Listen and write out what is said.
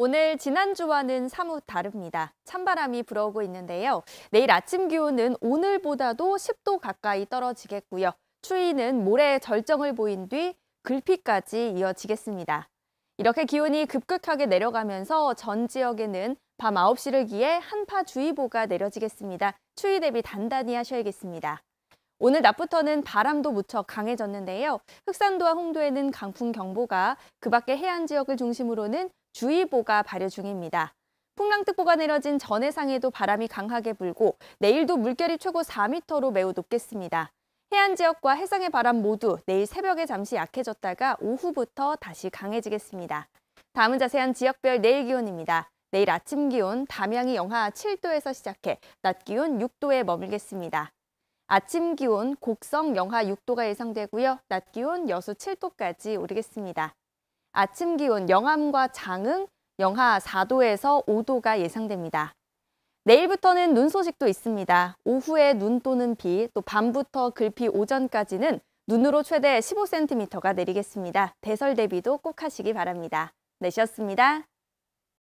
오늘 지난주와는 사뭇 다릅니다. 찬바람이 불어오고 있는데요. 내일 아침 기온은 오늘보다도 10도 가까이 떨어지겠고요. 추위는 모레 절정을 보인 뒤 글피까지 이어지겠습니다. 이렇게 기온이 급격하게 내려가면서 전 지역에는 밤 9시를 기해 한파주의보가 내려지겠습니다. 추위 대비 단단히 하셔야겠습니다. 오늘 낮부터는 바람도 무척 강해졌는데요. 흑산도와 홍도에는 강풍 경보가, 그 밖에 해안 지역을 중심으로는 주의보가 발효 중입니다. 풍랑특보가 내려진 전해상에도 바람이 강하게 불고 내일도 물결이 최고 4m로 매우 높겠습니다. 해안 지역과 해상의 바람 모두 내일 새벽에 잠시 약해졌다가 오후부터 다시 강해지겠습니다. 다음은 자세한 지역별 내일 기온입니다. 내일 아침 기온 담양이 영하 7도에서 시작해 낮 기온 6도에 머물겠습니다. 아침 기온 곡성 영하 6도가 예상되고요. 낮 기온 여수 7도까지 오르겠습니다. 아침 기온 영암과 장흥 영하 4도에서 5도가 예상됩니다. 내일부터는 눈 소식도 있습니다. 오후에 눈 또는 비, 또 밤부터 글피 오전까지는 눈으로 최대 15cm가 내리겠습니다. 대설 대비도 꼭 하시기 바랍니다. 내셨습니다.